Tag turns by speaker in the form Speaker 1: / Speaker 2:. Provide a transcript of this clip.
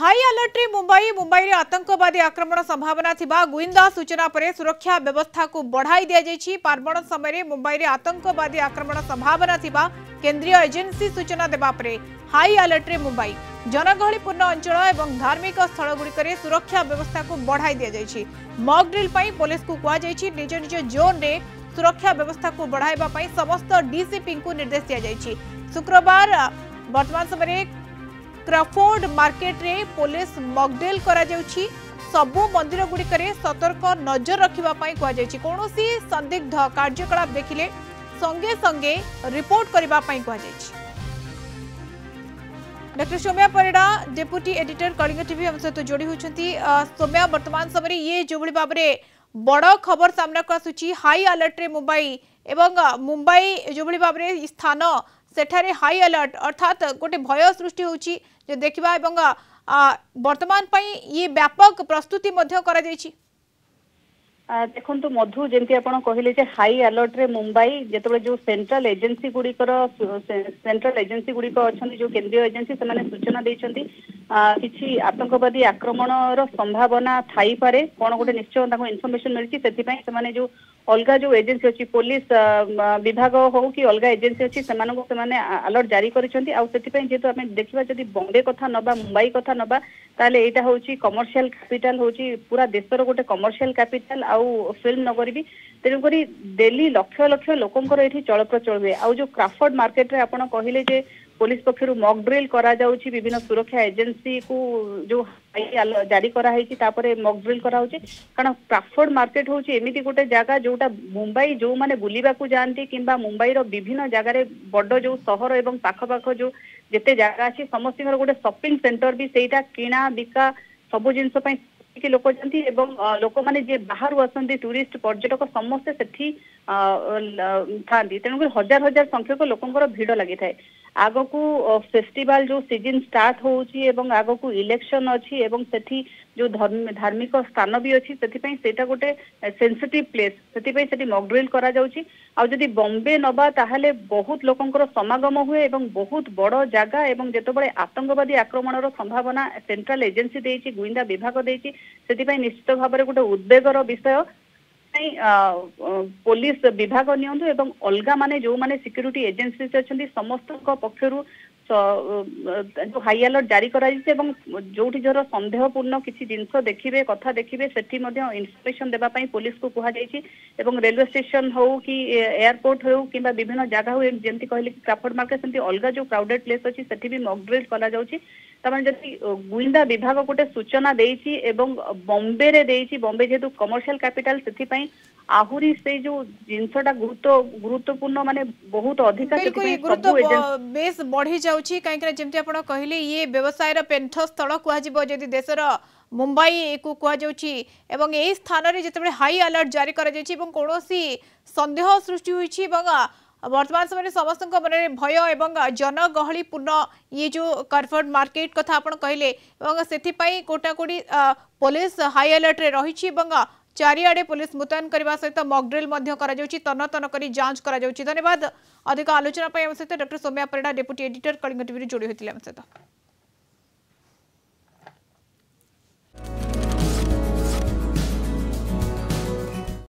Speaker 1: high alert रे मुंबई मुंबई रे आतंकवादी आक्रमण संभावना थिबा गुइंदा सूचना परे सुरक्षा व्यवस्था को बढ़ाई दिया जाइछि पारबण समय रे मुंबई रे आतंकवादी आक्रमण संभावना थिबा केंद्रीय एजेंसी सूचना देबा परे हाई अलर्ट रे मुंबई जनगहलीपूर्ण अंचल एवं धार्मिक स्थल गुड़िक सुरक्षा व्यवस्था को बढ़ाई दि जाइछि मॉक ड्रिल पई पुलिस को कुआ जाइछि निज निज जोन रे सुरक्षा व्यवस्था को बढ़ाई समस्त डीसीपी को निर्देश दि जाइछि शुक्रवार वर्तमान समय क्रफोर्ड मार्केट रे पुलिस मकडेल कर सबु मंदिर गुड़िक सतर्क नजर रखापी कौनसी संदिग्ध कार्यकलाप देखिले संगे संगे रिपोर्ट करने कहु doctor Soumya Parida deputy editor Kalinga टी आम सहित जोड़ी होती सोम्या वर्तमान समय ये जो भाव में बड़ खबर सामना को आसूरी हाई आलर्ट्रे मुंबई एवं मुंबई जो भाव स्थान সেঠারে হাই আলর্ট অর্থাৎ গোটে ভয় সৃষ্টি হচ্ছে যে দেখা এবং বর্তমান পাই ইয়ে ব্যাপক প্রস্তুতি মধ্য করা যাইছি
Speaker 2: দেখন্তু মধু যেমতি আপন কহিলে যে হাই আলর্ট রে মুম্বাই যেতবেলে যে সেন্ট্রাল এজেন্সি গুড়িকর সেন্ট্রাল এজেন্সি গুড়িক অছন্তি যে কেন্দ্রীয় এজেন্সি সেমানে সূচনা দেইছন্তি କିଛି ଆତଙ୍କବାଦୀ ଆକ୍ରମଣର ସମ୍ଭାବନା ଥାଇପାରେ କ'ଣ ଗୋଟେ ନିଶ୍ଚୟ ତାଙ୍କୁ ଇନଫର୍ମେସନ ମିଳିଛି ସେଥିପାଇଁ ସେମାନେ ଯୋଉ ଅଲଗା ଯୋଉ ଏଜେନ୍ସି ଅଛି ପୋଲିସ ବିଭାଗ ହଉ କି ଅଲଗା ଏଜେନ୍ସି ଅଛି ସେମାନଙ୍କୁ ସେମାନେ ଆଲର୍ଟ ଜାରି କରିଛନ୍ତି ଆଉ ସେଥିପାଇଁ ଯେହେତୁ ଆମେ ଦେଖିବା ଯଦି ବମ୍ବେ କଥା ନବା ମୁମ୍ବାଇ କଥା ନବା ତାହେଲେ ଏଇଟା ହଉଛି କମର୍ସିଆଲ କ୍ୟାପିଟାଲ ହଉଛି ପୁରା ଦେଶର ଗୋଟେ କମର୍ସିଆଲ କ୍ୟାପିଟାଲ ଆଉ ଫିଲ୍ମ ନଗରୀ ବି ତେଣୁକରି ଡେଲି ଲକ୍ଷ ଲକ୍ଷ ଲୋକଙ୍କର ଏଠି ଚଳପ୍ରଚଳ ହୁଏ ଆଉ ଯୋଉ କ୍ରାଫର୍ଡ ମାର୍କେଟରେ ଆପଣ କହିଲେ ଯେ পুলিশ পক্ষর মক ড্রিল করা যাচ্ছে বিভিন্ন সুরক্ষা এজেন্সি কু যে জারি করা হয়েছে তাপরে মক ড্রিল করা হচ্ছে কারণ ক্রাফোর্ড মার্কেট হচ্ছে এমিতি গোটে জায়গা যেটা মুম্বাই যে বুলিবাকু যাতে কিংবা মুম্বাইর বিভিন্ন জায়গায় বড় যে সহর এবং পাখপাখ যে যেতে জায়গা আছে সমস্ত গোটে সপিং সেন্টর বি সেইটা কিনা বিকা সবু জিনিস ଟିକେ ଲୋକ ଯାଆନ୍ତି ଏବଂ ଲୋକମାନେ ଯିଏ ବାହାରୁ ଆସନ୍ତି ଟୁରିଷ୍ଟ ପର୍ଯ୍ୟଟକ ସମସ୍ତେ ସେଠି ଥାଆନ୍ତି ତେଣୁକରି ହଜାର ହଜାର ସଂଖ୍ୟକ ଲୋକଙ୍କର ଭିଡ଼ ଲାଗିଥାଏ ଆଗକୁ ଫେଷ୍ଟିଭାଲ ଯୋଉ ସିଜିନ ଷ୍ଟାର୍ଟ ହଉଛି ଏବଂ ଆଗକୁ ଇଲେକ୍ସନ ଅଛି ଏବଂ ସେଠି ଯୋଉ ଧାର୍ମିକ ସ୍ଥାନ ବି ଅଛି ସେଥିପାଇଁ ସେଇଟା ଗୋଟେ ସେନ୍ସିଟିଭ୍ ପ୍ଲେସ୍ ସେଥିପାଇଁ ସେଠି ମକଡ୍ରିଲ୍ କରାଯାଉଛି ଆଉ ଯଦି ବମ୍ବେ ନବା ତାହେଲେ ବହୁତ ଲୋକଙ୍କର ସମାଗମ ହୁଏ ଏବଂ ବହୁତ ବଡ଼ ଜାଗା ଏବଂ ଯେତେବେଳେ ଆତଙ୍କବାଦୀ ଆକ୍ରମଣର ସମ୍ଭାବନା ସେଣ୍ଟ୍ରାଲ ଏଜେନ୍ସି ଦେଇଛି ଗୁଇନ୍ଦା ବିଭାଗ ଦେଇଛି ସେଥିପାଇଁ ନିଶ୍ଚିତ ଭାବରେ ଗୋଟେ ଉଦ୍ବେଗର ବିଷୟ ପାଇଁ ପୋଲିସ ବିଭାଗ ନିଅନ୍ତୁ ଏବଂ ଅଲଗା ମାନେ ଯେଉଁମାନେ ସିକ୍ୟୁରିଟି ଏଜେନ୍ସି ଅଛନ୍ତି ସମସ୍ତଙ୍କ ପକ୍ଷରୁ ଯୋଉ ହାଇ ଆଲର୍ଟ ଜାରି କରାଯାଇଛି ଏବଂ ଯୋଉଠି ଧର ସନ୍ଦେହପୂର୍ଣ୍ଣ କିଛି ଜିନିଷ ଦେଖିବେ କଥା ଦେଖିବେ ସେଠି ମଧ୍ୟ ଇନଫର୍ମେସନ ଦେବା ପାଇଁ ପୋଲିସକୁ କୁହାଯାଇଛି ଏବଂ ରେଲୱେ ଷ୍ଟେସନ ହଉ କି ଏୟାରପୋର୍ଟ ହଉ କିମ୍ବା ବିଭିନ୍ନ ଜାଗା ହଉ ଯେମିତି କହିଲେ କି କ୍ରାଫର୍ଡ ମାର୍କେଟ ସେମିତି ଅଲଗା ଯୋଉ କ୍ରାଉଡେଡ୍ ପ୍ଲେସ୍ ଅଛି ସେଠି ବି ମକ୍ କରାଯାଉଛି ତାମାନେ ଯଦି ଗୁଇନ୍ଦା ବିଭାଗ ଗୋଟେ ସୂଚନା ଦେଇଛି ଏବଂ ବମ୍ବେରେ ଦେଇଛି ବମ୍ବେ ଯେହେତୁ କମର୍ସିଆଲ କ୍ୟାପିଟାଲ ସେଥିପାଇଁ ଆହୁରି ସେଇ ଯୋଉ ଜିନିଷଟା ଗୁରୁତ୍ୱ ଗୁରୁତ୍ୱପୂର୍ଣ୍ଣ ମାନେ ବହୁତ ଅଧିକା
Speaker 1: ବେଶ ବଢି ଯାଉଛି କାହିଁକିନା ଯେମିତି ଆପଣ କହିଲେ ଇଏ ବ୍ୟବସାୟର ସ୍ଥଳ କୁହାଯିବ ଯଦି ଦେଶର ମୁମ୍ବାଇକୁ କୁହାଯାଉଛି ଏବଂ ଏହି ସ୍ଥାନରେ ଯେତେବେଳେ ହାଇ ଆଲର୍ଟ ଜାରି କରାଯାଇଛି ଏବଂ କୌଣସି ସନ୍ଦେହ ସୃଷ୍ଟି ହୋଇଛି ଏବଂ बर्तमान समय में समस्त मन में भय एवं पूर्ण ये जो कर्फर्ड मार्केट कथ आप कहले से कोटाकोटि पुलिस हाई आलर्ट रही चारिड़े पुलिस मुतयन करने सहित मकड्रिल तन तन कर जांच कर धन्यवाद अधिक आलोचना सहित doctor Soumya Parida deputy editor Kalinga टी जोड़ी होते हैं